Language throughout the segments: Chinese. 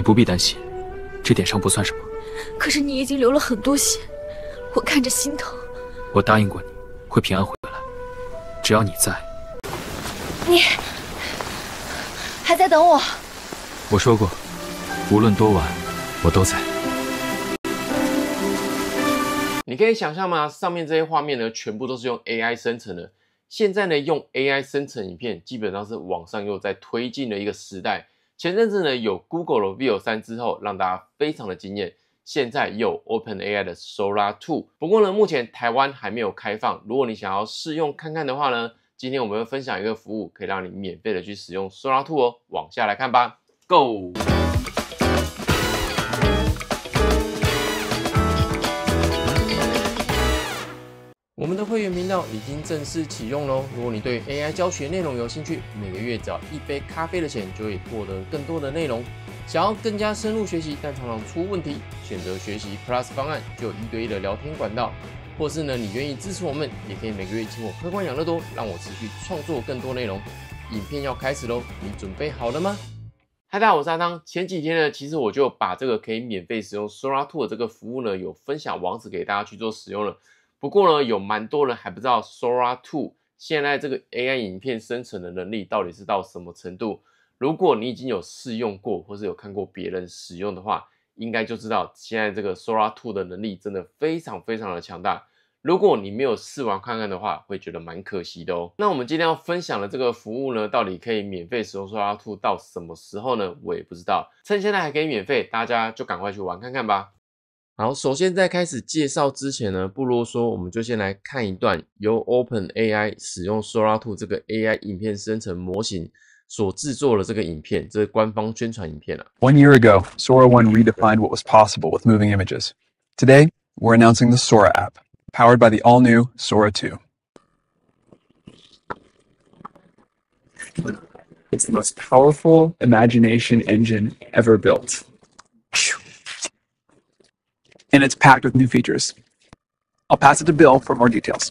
你不必担心，这点伤不算什么。可是你已经流了很多血，我看着心疼。我答应过你，会平安回来。只要你在，你还在等我。我说过，无论多晚，我都在。你可以想象吗？上面这些画面呢，全部都是用 AI 生成的。现在呢，用 AI 生成影片，基本上是网上又在推进的一个时代。前阵子呢，有 Google 的 v i o 三之后，让大家非常的惊艳。现在有 Open AI 的 Solar Two，不过呢，目前台湾还没有开放。如果你想要试用看看的话呢，今天我们会分享一个服务，可以让你免费的去使用 Solar Two 哦。往下来看吧，Go。我们的会员频道已经正式启用喽！如果你对 AI 教学内容有兴趣，每个月只要一杯咖啡的钱，就可以获得更多的内容。想要更加深入学习，但常常出问题，选择学习 Plus 方案，就有一对一的聊天管道。或是呢，你愿意支持我们，也可以每个月请我喝罐养乐多，让我持续创作更多内容。影片要开始喽，你准备好了吗？嗨，大家好，我是阿汤。前几天呢，其实我就把这个可以免费使用 Sora Tool 的这个服务呢，有分享网址给大家去做使用了。不过呢，有蛮多人还不知道 Sora Two 现在这个 AI 影片生成的能力到底是到什么程度。如果你已经有试用过，或是有看过别人使用的话，应该就知道现在这个 Sora Two 的能力真的非常非常的强大。如果你没有试玩看看的话，会觉得蛮可惜的哦。那我们今天要分享的这个服务呢，到底可以免费使用 Sora Two 到什么时候呢？我也不知道。趁现在还可以免费，大家就赶快去玩看看吧。好，首先在开始介绍之前呢，不啰嗦，我们就先来看一段由 Open AI 使用 Sora2 这个 AI 影片生成模型。所制作的这个影片，这是官方宣传影片啊。One year ago, Sora One redefined what was possible with moving images. Today, we're announcing the Sora app, powered by the all-new Sora Two. It's the most powerful imagination engine ever built and it's packed with new features. I'll pass it to Bill for more details.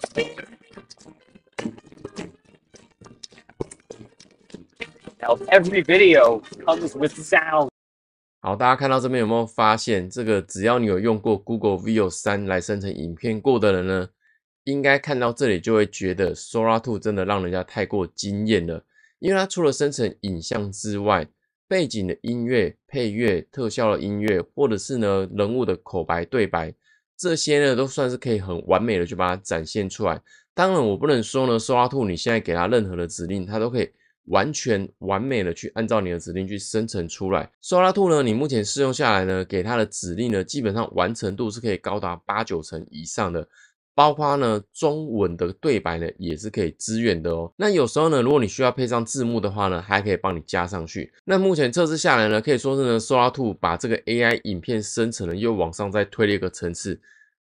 Now every video comes with sound. 好，大家看到这边有没有发现，这个只要你有用过 Google Veo 三来生成影片过的人呢，应该看到这里就会觉得 Sora Two 真的让人家太过惊艳了，因为它除了生成影像之外，背景的音乐、配乐、特效的音乐，或者是呢人物的口白、对白，这些呢都算是可以很完美的去把它展现出来。当然，我不能说呢，收拉兔你现在给它任何的指令，它都可以完全完美的去按照你的指令去生成出来。收拉兔呢，你目前试用下来呢，给它的指令呢，基本上完成度是可以高达八九成以上的。包括呢中文的对白呢，也是可以支援的哦。那有时候呢，如果你需要配上字幕的话呢，还可以帮你加上去。那目前测试下来呢，可以说是呢，s o Two 把这个 A I 影片生成呢又往上再推了一个层次，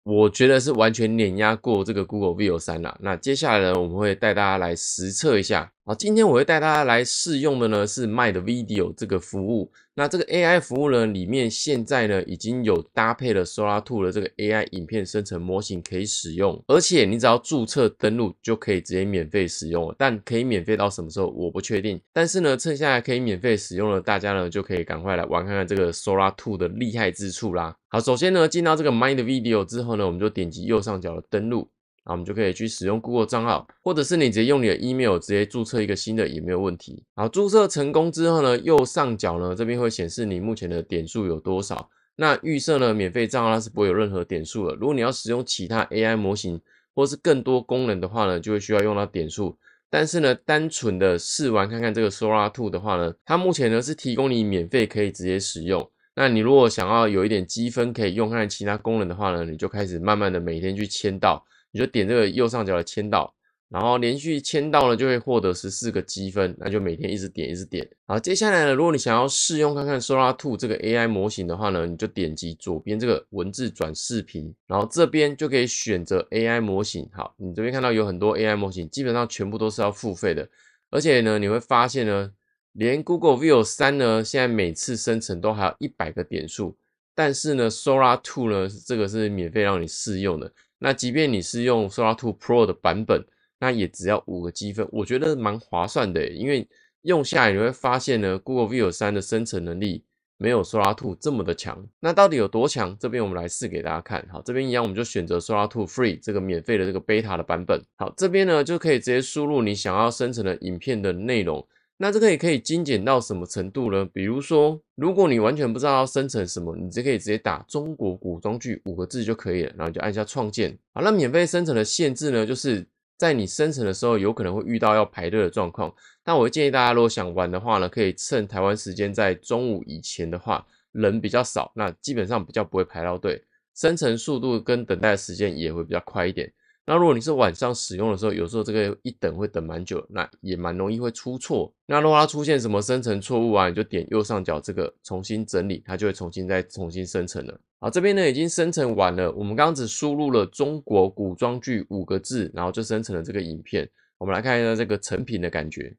我觉得是完全碾压过这个 Google v i e o 三了。那接下来呢，我们会带大家来实测一下。好，今天我会带大家来试用的呢，是 MindVideo 这个服务。那这个 AI 服务呢，里面现在呢已经有搭配了 Sora Two 的这个 AI 影片生成模型可以使用，而且你只要注册登录就可以直接免费使用。但可以免费到什么时候我不确定，但是呢，趁现在可以免费使用了，大家呢就可以赶快来玩看看这个 Sora Two 的厉害之处啦。好，首先呢进到这个 MindVideo 之后呢，我们就点击右上角的登录。然我们就可以去使用 Google 账号，或者是你直接用你的 email 直接注册一个新的也没有问题。好，注册成功之后呢，右上角呢这边会显示你目前的点数有多少。那预设呢免费账号是不会有任何点数的。如果你要使用其他 AI 模型或是更多功能的话呢，就会需要用到点数。但是呢，单纯的试玩看看这个 Solar Two 的话呢，它目前呢是提供你免费可以直接使用。那你如果想要有一点积分可以用看其他功能的话呢，你就开始慢慢的每天去签到。你就点这个右上角的签到，然后连续签到呢，就会获得十四个积分，那就每天一直点一直点。好，接下来呢，如果你想要试用看看 Sora Two 这个 AI 模型的话呢，你就点击左边这个文字转视频，然后这边就可以选择 AI 模型。好，你这边看到有很多 AI 模型，基本上全部都是要付费的，而且呢，你会发现呢，连 Google v i e w 三呢，现在每次生成都还要一百个点数，但是呢，Sora Two 呢，这个是免费让你试用的。那即便你是用 Solar Two Pro 的版本，那也只要五个积分，我觉得蛮划算的。因为用下来你会发现呢，Google View 三的生成能力没有 Solar Two 这么的强。那到底有多强？这边我们来试给大家看。好，这边一样，我们就选择 Solar Two Free 这个免费的这个 beta 的版本。好，这边呢就可以直接输入你想要生成的影片的内容。那这个也可以精简到什么程度呢？比如说，如果你完全不知道要生成什么，你就可以直接打“中国古装剧”五个字就可以了，然后就按下创建。好，那免费生成的限制呢，就是在你生成的时候，有可能会遇到要排队的状况。那我建议大家，如果想玩的话呢，可以趁台湾时间在中午以前的话，人比较少，那基本上比较不会排到队，生成速度跟等待时间也会比较快一点。那如果你是晚上使用的时候，有时候这个一等会等蛮久，那也蛮容易会出错。那如果它出现什么生成错误啊，你就点右上角这个重新整理，它就会重新再重新生成了。好，这边呢已经生成完了，我们刚刚只输入了中国古装剧五个字，然后就生成了这个影片。我们来看一下这个成品的感觉。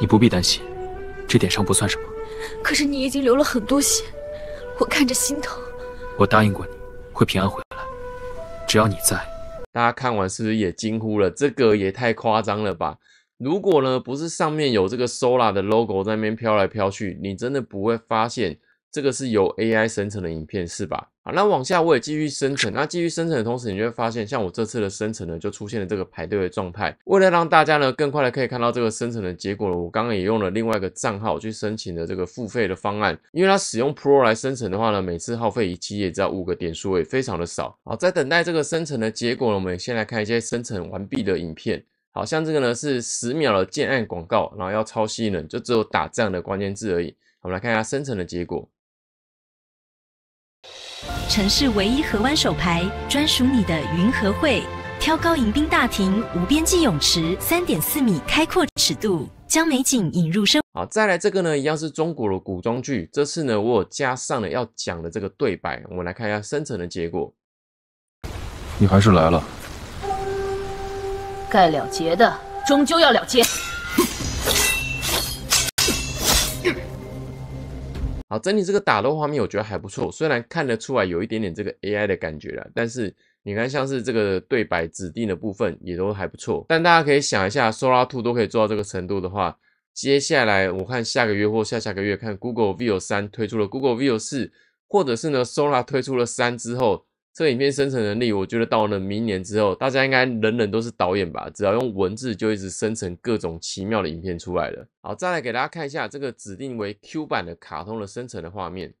你不必担心，这点伤不算什么。可是你已经流了很多血，我看着心疼。我答应过你，会平安回来。只要你在，大家看完是不是也惊呼了？这个也太夸张了吧！如果呢，不是上面有这个 Solar 的 logo 在那边飘来飘去，你真的不会发现。这个是由 AI 生成的影片是吧？好，那往下我也继续生成。那继续生成的同时，你就会发现，像我这次的生成呢，就出现了这个排队的状态。为了让大家呢更快的可以看到这个生成的结果呢，我刚刚也用了另外一个账号去申请的这个付费的方案，因为它使用 Pro 来生成的话呢，每次耗费一期也只要五个点数，也非常的少。好，在等待这个生成的结果呢，我们先来看一些生成完毕的影片。好像这个呢是十秒的键案广告，然后要超吸引人，就只有打样的关键字而已。我们来看一下生成的结果。城市唯一河湾首排，专属你的云和会。挑高迎宾大厅，无边际泳池，三点四米开阔尺度，将美景引入生。好，再来这个呢，一样是中国的古装剧，这次呢我有加上了要讲的这个对白，我们来看一下生成的结果。你还是来了，该了结的终究要了结。好，整体这个打斗画面我觉得还不错，虽然看得出来有一点点这个 AI 的感觉了，但是你看像是这个对白指定的部分也都还不错。但大家可以想一下，Sora Two 都可以做到这个程度的话，接下来我看下个月或下下个月看 Google View 三推出了 Google View 四，或者是呢 Sora 推出了三之后。这影片生成能力，我觉得到了明年之后，大家应该人人都是导演吧？只要用文字，就一直生成各种奇妙的影片出来了。好，再来给大家看一下这个指定为 Q 版的卡通的生成的画面。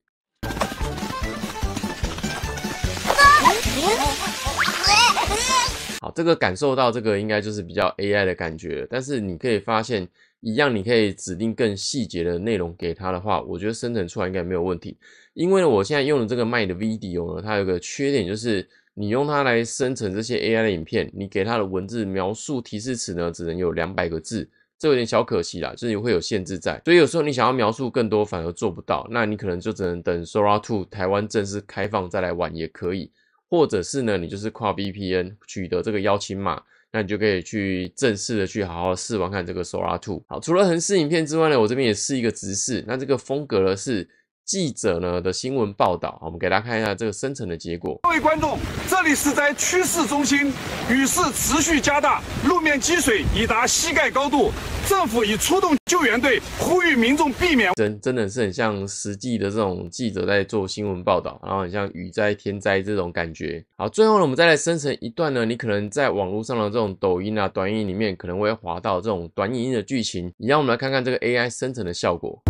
好，这个感受到这个应该就是比较 AI 的感觉，但是你可以发现。一样，你可以指定更细节的内容给它的话，我觉得生成出来应该没有问题。因为我现在用的这个麦的 video 呢，它有个缺点就是，你用它来生成这些 AI 的影片，你给它的文字描述提示词呢，只能有两百个字，这有点小可惜啦，就是会有限制在。所以有时候你想要描述更多，反而做不到，那你可能就只能等 Sora Two 台湾正式开放再来玩也可以，或者是呢，你就是跨 VPN 取得这个邀请码。那你就可以去正式的去好好试玩看这个 Sora Two。好，除了横式影片之外呢，我这边也试一个直视。那这个风格呢是。记者呢的新闻报道，我们给大家看一下这个生成的结果。各位观众，这里是在趋势中心，雨势持续加大，路面积水已达膝盖高度，政府已出动救援队，呼吁民众避免。真真的是很像实际的这种记者在做新闻报道，然后很像雨灾天灾这种感觉。好，最后呢，我们再来生成一段呢，你可能在网络上的这种抖音啊、短影里面可能会滑到这种短影音的剧情，你让我们来看看这个 AI 生成的效果。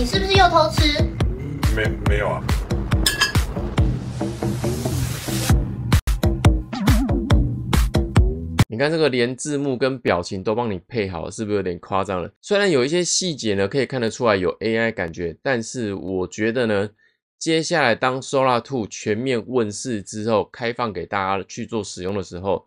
你是不是又偷吃？没没有啊？你看这个连字幕跟表情都帮你配好了，是不是有点夸张了？虽然有一些细节呢，可以看得出来有 AI 感觉，但是我觉得呢，接下来当 s o l r Two 全面问世之后，开放给大家去做使用的时候。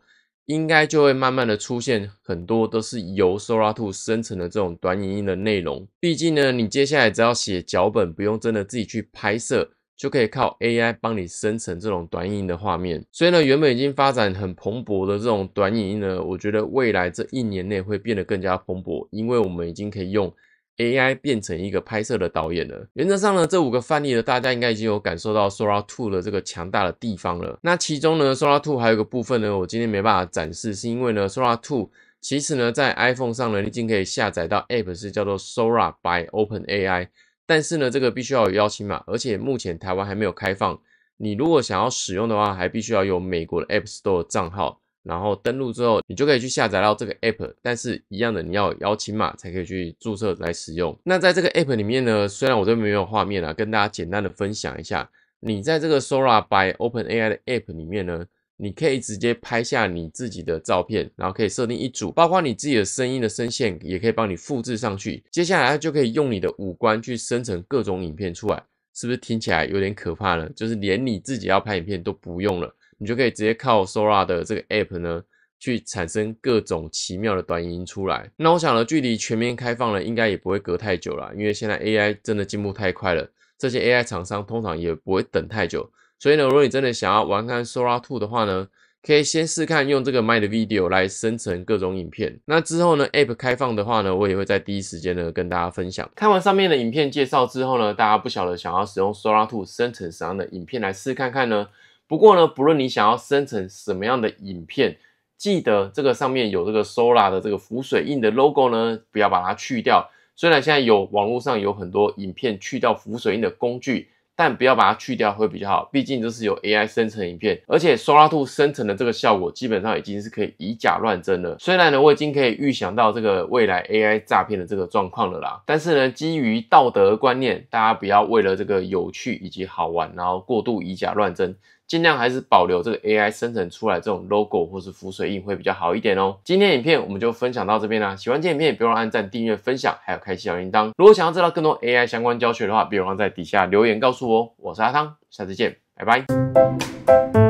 应该就会慢慢的出现很多都是由 Sora 2生成的这种短影音的内容。毕竟呢，你接下来只要写脚本，不用真的自己去拍摄，就可以靠 AI 帮你生成这种短影音的画面。所以呢，原本已经发展很蓬勃的这种短影音呢，我觉得未来这一年内会变得更加蓬勃，因为我们已经可以用。A.I. 变成一个拍摄的导演了。原则上呢，这五个范例呢，大家应该已经有感受到 Sora Two 的这个强大的地方了。那其中呢，Sora Two 还有个部分呢，我今天没办法展示，是因为呢，Sora Two 其实呢，在 iPhone 上呢，已经可以下载到 App，是叫做 Sora by Open A.I. 但是呢，这个必须要有邀请码，而且目前台湾还没有开放。你如果想要使用的话，还必须要有美国的 App Store 账号。然后登录之后，你就可以去下载到这个 app，但是一样的，你要邀请码才可以去注册来使用。那在这个 app 里面呢，虽然我这边没有画面啊，跟大家简单的分享一下，你在这个 Sora by OpenAI 的 app 里面呢，你可以直接拍下你自己的照片，然后可以设定一组，包括你自己的声音的声线，也可以帮你复制上去。接下来就可以用你的五官去生成各种影片出来，是不是听起来有点可怕呢？就是连你自己要拍影片都不用了。你就可以直接靠 Sora 的这个 App 呢，去产生各种奇妙的短音出来。那我想呢，距离全面开放了，应该也不会隔太久了，因为现在 AI 真的进步太快了，这些 AI 厂商通常也不会等太久。所以呢，如果你真的想要玩看 Sora Two 的话呢，可以先试看用这个 Mind Video 来生成各种影片。那之后呢，App 开放的话呢，我也会在第一时间呢跟大家分享。看完上面的影片介绍之后呢，大家不晓得想要使用 Sora Two 生成什么样的影片来试看看呢？不过呢，不论你想要生成什么样的影片，记得这个上面有这个 SOLA 的这个浮水印的 logo 呢，不要把它去掉。虽然现在有网络上有很多影片去掉浮水印的工具，但不要把它去掉会比较好。毕竟这是有 AI 生成影片，而且 SOLA 兔生成的这个效果基本上已经是可以以假乱真了。虽然呢，我已经可以预想到这个未来 AI 诈骗的这个状况了啦，但是呢，基于道德观念，大家不要为了这个有趣以及好玩，然后过度以假乱真。尽量还是保留这个 A I 生成出来这种 logo 或是浮水印会比较好一点哦。今天影片我们就分享到这边啦。喜欢这影片，别忘按赞、订阅、分享，还有开启小铃铛。如果想要知道更多 A I 相关教学的话，别忘在底下留言告诉我。我是阿汤，下次见，拜拜。